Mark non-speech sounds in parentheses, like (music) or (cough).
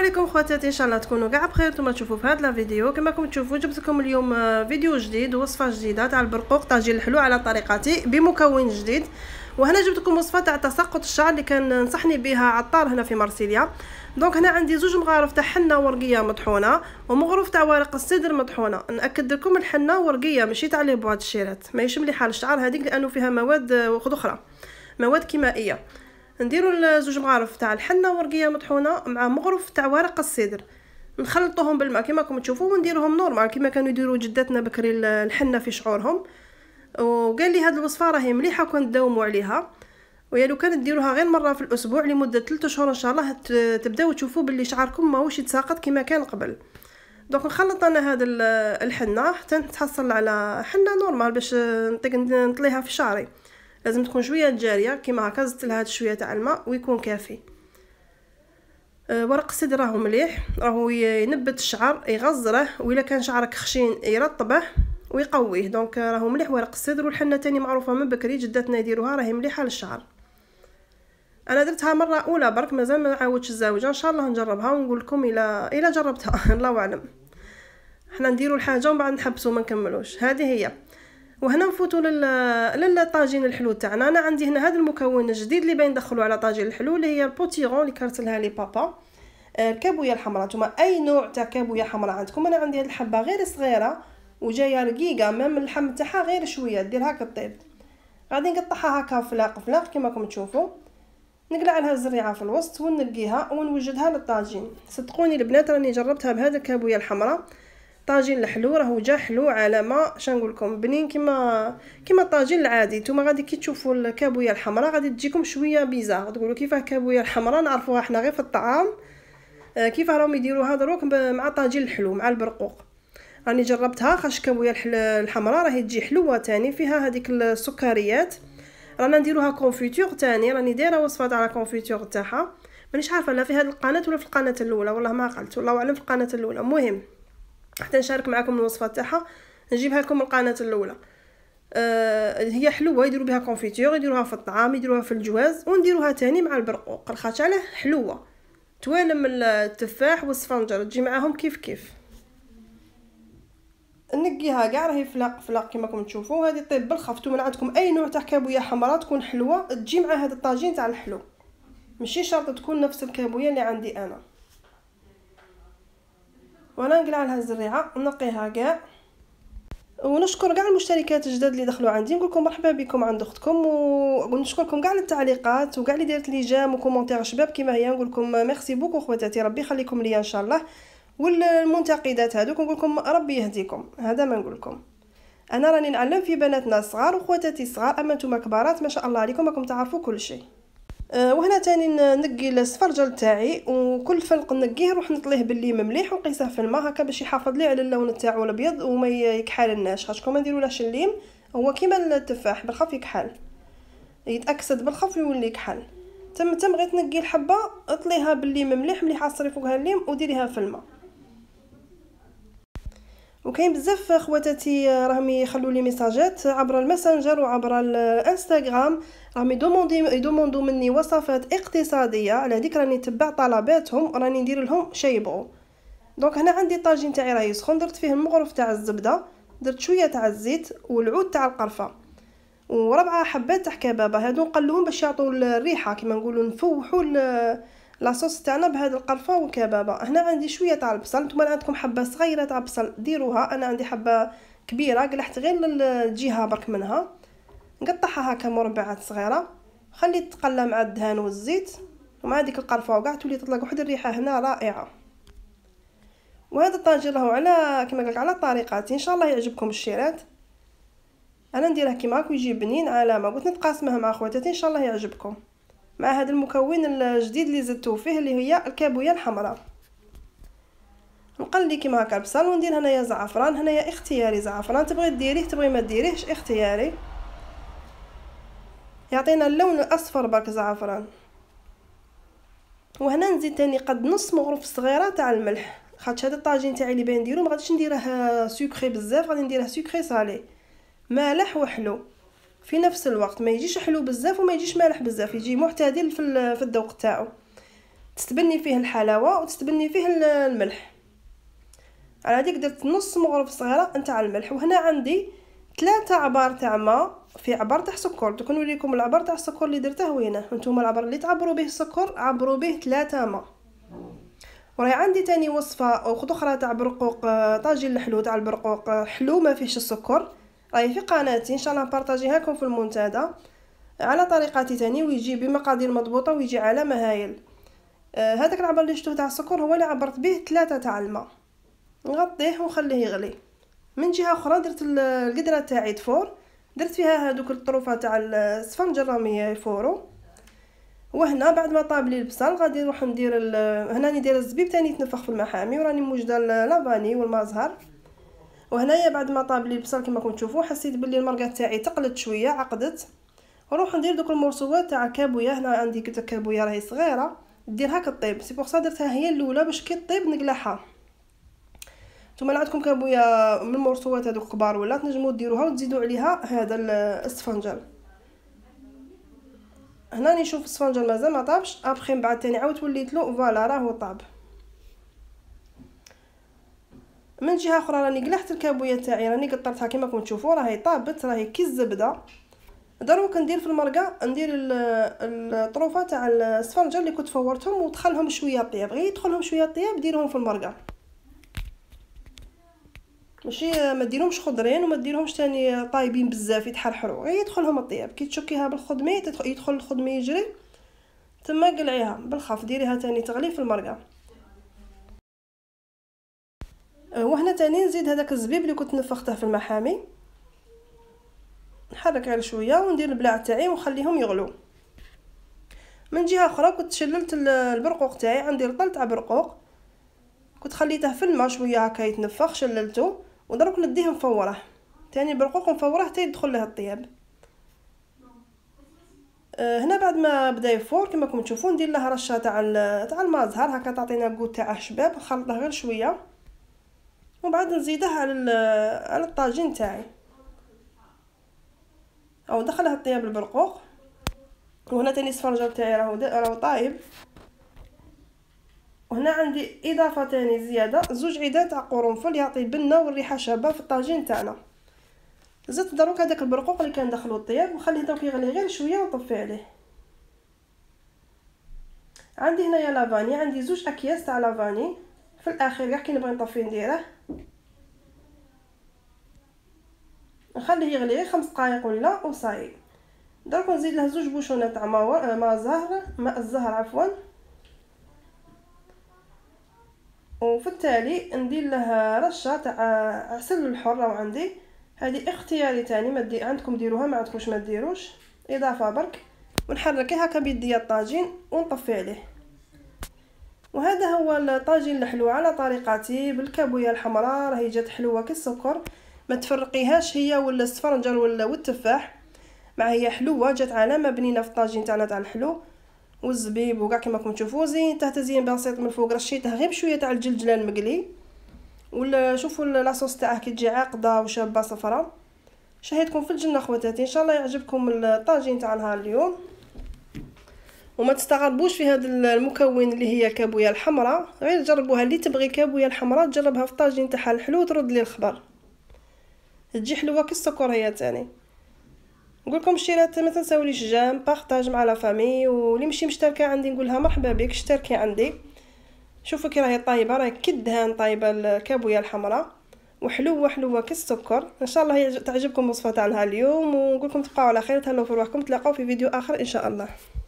عليكم خواتاتي ان شاء الله تكونوا كاع بخير نتوما تشوفوا في هذا الفيديو كما راكم تشوفوا جبت لكم اليوم آه، فيديو جديد وصفه جديده تاع البرقوق طاجين الحلو على طريقتي بمكون جديد وهنا جبت لكم وصفه تاع تساقط الشعر اللي كان نصحني بها عطار هنا في مارسيليا دونك هنا عندي زوج مغارف تاع حنه ورقيه مطحونه ومغرف تاع ورق السدر مطحونه ناكد لكم الحنه ورقيه ماشي تاع لي بواط الشيرات ما مليحه حال الشعر هذيك لانه فيها مواد آه، اخرى مواد كيمائيه نديروا زوج مغارف تاع الحنه ورقيه مطحونه مع مغرف تاع ورق السدر نخلطوهم بالماء كما راكم تشوفوا ونديروهم نورمال كما كانوا يديروا جداتنا بكري الحنه في شعورهم وقال لي هاد الوصفه راهي مليحه كون تداوموا عليها ويا لو كانت ديروها غير مره في الاسبوع لمده 3 اشهر ان شاء الله تبداو تشوفوا باللي شعركم ماهوش يتساقط كما كان قبل دونك نخلط انا هاد الحنه حتى نتحصل على حنه نورمال باش نطيق نطليها في شعري لازم تكون شويه جاريه كيما هكا زدت لها شويه تاع الماء ويكون كافي أه، ورق السدر راهو مليح راهو ينبت الشعر يغزره وإلا كان شعرك خشين يرطبه ويقويه دونك راهو مليح ورق السدر والحنه تاني معروفه من بكري جداتنا يديروها راهي مليحه للشعر انا درتها مره اولى برك مازال ما عاودتش الزاويه ان شاء الله نجربها ونقول لكم الى الى جربتها (laughs) الله اعلم حنا نديروا الحاجه ومن بعد نحبسوا ما نكملوش هذه هي وهنا نفوتوا لل للطاجين الحلو تاعنا انا عندي هنا هذا المكون الجديد اللي باين ندخلو على طاجين الحلو اللي هي البوتيرون اللي كرتلها لي بابا آه، الكابويا الحمراء نتوما اي نوع تاع كابويا حمراء عندكم انا عندي هاد الحبه غير صغيره وجايه رقيقه مام اللحم تاعها غير شويه ديرها طيب غادي نقطعها هكا فلاق فلاق كما راكم تشوفوا نقلع لها الزريعه في الوسط ونقيها ونوجدها للطاجين صدقوني البنات راني جربتها بهذا الكابويا الحمراء الطاجين الحلو راهو جا حلو على ما شنقول لكم بنين كما كما الطاجين العادي نتوما غادي كي تشوفوا الكابويا الحمراء غادي تجيكم شويه بيزار تقولوا كيفاه كابويا الحمراء نعرفوها حنا غير في الطعام آه كيفاه راهم يديروها دروك مع الطاجين الحلو مع البرقوق راني جربتها خاش كابويا الحمراء راهي تجي حلوه تاني فيها هذيك السكريات رانا نديروها كونفيتور تاني راني دايره وصفه تاع الكونفيتور تاعها مانيش عارفه لا في هذه القناه ولا في القناه الاولى والله ما قلت والله اعلم في القناه الاولى مهم حتى نشارك معكم الوصفه تاعها نجيبها لكم القناه الاولى آه هي حلوه يديروا بها كونفيتور يديروها في الطعام يديروها في الجواز ونديروها تاني مع البرقوق الخاتش عليه حلوه توالم من التفاح والسفنجر تجي معاهم كيف كيف نقيها كاع راهي فلاق فلاق كما راكم تشوفوا هذه طيب بالخفتو من عندكم اي نوع تاع كابويا حمراء تكون حلوه تجي مع هذا الطاجين تاع الحلو ماشي شرط تكون نفس الكابويا اللي عندي انا وانا نقلع لها الزريعه نقيها كاع ونشكر كاع المشتركات الجداد اللي دخلوا عندي نقول لكم مرحبا بكم عند اختكم ونشكركم كاع على التعليقات وكاع اللي دارت لي جام وكومونتير شباب كما هي نقول لكم ميرسي بوكو خواتاتي ربي يخليكم ليا ان شاء الله والمنتقدات هذوك نقول لكم ربي يهديكم هذا ما نقول لكم انا راني نعلم في بناتنا الصغار وخواتاتي الصغار اما نتوما كبارات ما شاء الله عليكم راكم تعرفوا كل شيء آه، وهنا تاني نقي السفرجل تاعي وكل فلق نقيه نروح نطليه بالليم مليح ونقيسه في الماء هكا باش يحافظ لي على اللون تاعو الابيض وما يكحلناش خاطركم ما نديرولاش الليم هو كيما التفاح بالخف يكحل يتاكسد بالخف ويولي يكحل تم تم بغيت نقي الحبه اطليها بالليم مليح مليح عصري فوقها الليم وديريها في الماء وكاين بزاف خواتاتي راهم يخلوا لي ميساجات عبر الماسنجر وعبر الانستغرام راهم يدوموندي يدوموندو مني وصفات اقتصاديه على هذيك راني نتبع طلباتهم راني ندير لهم شايبو دونك هنا عندي الطاجين تاعي راه يسخن درت فيه المغرف تاع الزبده درت شويه تاع الزيت والعود تاع القرفه وربعه حبات تاع كبابه هادو نقلوهم باش يعطوا الريحه كيما نقولوا نفوحوا لاصوص تاعنا بهذا القرفه وكبابه هنا عندي شويه تاع البصل نتوما عندكم حبه صغيره تاع بصل ديروها انا عندي حبه كبيره قلحت غير الجهه برك منها نقطعها هكا مربعات صغيره خلي تقلى مع الدهان والزيت ومع ديك القرفه وكاع تولي تطلق واحد الريحه هنا رائعه وهذا الطاجين راهو على كما قالك على طريقتي ان شاء الله يعجبكم الشيرات انا نديره كيما هاك ويجي بنين على ما قلت نتقاسمه مع خواتاتي ان شاء الله يعجبكم مع هذا المكون الجديد اللي زدتو فيه اللي هي الكابوية الحمراء نقلي كيما هكا البصل وندير هنايا زعفران هنايا اختياري زعفران تبغي ديريه تبغي ما ديريهش اختياري يعطينا اللون الاصفر برك زعفران وهنا نزيد تاني قد نص مغرف صغيره تاع الملح خاطش هذا الطاجين تاعي اللي باين نديرو ما غاديش نديره سكري بزاف غادي نديره سكري صالي مالح وحلو في نفس الوقت ما يجيش حلو بزاف وما يجيش مالح بزاف يجي معتدل في في الذوق تاعو تستبني فيه الحلاوه وتستبني فيه الملح على هذيك درت نص مغرف صغيره نتاع الملح وهنا عندي ثلاثة عبار تاع ما في عبار تاع سكر دوك نوريكم العبار تاع السكر اللي درته وينه نتوما العبار اللي تعبروا به السكر عبروا به ثلاثة ما وراي عندي تاني وصفه اخرى تاع برقوق آه، طاجين الحلو تاع البرقوق آه، حلو ما فيهش السكر راهي في قناتي ان شاء الله نبارطاجيها لكم في المنتدى على طريقتي تاني ويجي بمقادير مضبوطه ويجي على مهايل آه، هذاك العبر اللي شفتو تاع السكر هو اللي عبرت به ثلاثة تاع الماء نغطيه ونخليه يغلي من جهه اخرى درت القدره تاعي تفور درت فيها هذوك الطروفه تاع السفنج الراميه يفورو وهنا بعد ما طاب لي البصل غادي نروح ندير هنا ندير الزبيب تاني يتنفخ في المحامي وراني موجده لافاني والمزهر وهنايا بعد ما طاب لي البصل كما راكم تشوفوا حسيت باللي المرقه تاعي تقلت شويه عقدت نروح ندير دوك المرسوات تاع الكابويا هنا عندي قلت الكابويا راهي صغيره ديرها كطيب سي بوغ سا درتها هي الاولى باش كي طيب نقلعها نتوما عندكم كابويا من المرسوات هذوك كبار ولا تنجموا ديروها وتزيدوا عليها هذا السفنجل هنا نشوف السفنجل مازال ما طابش ابخي من بعد تاني عاود وليت له فوالا راهو طاب من جهه اخرى راني قلحت الكابويه تاعي راني قطرتها كما راكم تشوفوا راهي طابت راهي كي الزبده دروك ندير في المرقه ندير الطروفه تاع السفنجه اللي كنت فورتهم ودخلهم شويه طياب غير يدخلهم شويه طياب ديرهم في المرقه ماشي ما ديرهمش خضرين وما ديرهمش تاني طايبين بزاف يتحرحروا غير يدخلهم الطياب كي تشكيها بالخدمي يدخل الخدمي يجري تما قلعيها بالخف ديريها تاني تغلي في المرقه أه، وهنا تاني نزيد هذاك الزبيب اللي كنت نفخته في المحامي نحرك غير شويه وندير البلاع تاعي ونخليهم يغلو من جهه اخرى كنت شللت البرقوق تاعي عندي الطل تاع برقوق كنت خليته في الماء شويه هكا يتنفخ شللته ودرك نديه نفوره تاني البرقوق نفوره حتى يدخل له الطياب أه، هنا بعد ما بدا يفور كما راكم تشوفوا ندير له رشه تاع تاع الماء زهر هكا تعطينا الكو تاعه شباب نخلطه غير شويه ومن بعد نزيده على على الطاجين تاعي او دخلها الطياب البرقوق وهنا تاني السفنجه تاعي راهو راهو طايب وهنا عندي اضافه تاني زياده زوج عيدات تاع قرنفل يعطي بنه والريحه شابه في الطاجين تاعنا زدت دروك هذاك البرقوق اللي كان دخلو الطياب وخليه دروك يغلي غير شويه ونطفي عليه عندي هنايا لافاني عندي زوج اكياس تاع لافاني في الاخير كاع كي نبغي نطفي نديره نخليه يغلي غير خمس دقائق ولا وصاي درك نزيد له زوج بوشونات تاع ماء زهر ماء الزهر عفوا وفي التالي ندير له رشه تاع عسل الحر راه عندي هذه اختياري تاني ما دي عندكم ديروها ما عندكمش ما ديروش اضافه برك ونحركها هكا بيديا الطاجين ونطفي عليه وهذا هو الطاجين الحلو على طريقتي بالكابويا الحمراء راهي جات حلوه كالسكر ما تفرقيهاش هي ولا السفرنجر ولا والتفاح مع هي حلوه جات علامه بنينه في الطاجين تاعنا تاع الحلو والزبيب وكاع كيما راكم تشوفوا زين تحت زين بسيط من فوق رشيته غير بشويه تاع الجلجله المقلي ولا شوفوا لاصوص تاعه كي تجي عاقده وشابه صفراء شهيتكم في الجنه خواتاتي ان شاء الله يعجبكم الطاجين تاع نهار اليوم وما تستغربوش في هذا المكون اللي هي كابويا الحمراء غير جربوها اللي تبغي كابويا الحمراء تجربها في الطاجين تاعها الحلو ترد لي الخبر تجي حلوه كالسكر هي تاني نقولكم شيرات ما تنساوليش جام بارطاج مع لا فامي واللي مشي مشتركه عندي نقولها مرحبا بك اشتركي عندي شوفوا كي راهي طايبه راهي كدهان طايبه الكابويا الحمراء وحلوه حلوه كالسكر ان شاء الله تعجبكم الوصفه تاعها اليوم ونقولكم تبقاو على خير تهلاو في روحكم تلاقاو في فيديو اخر ان شاء الله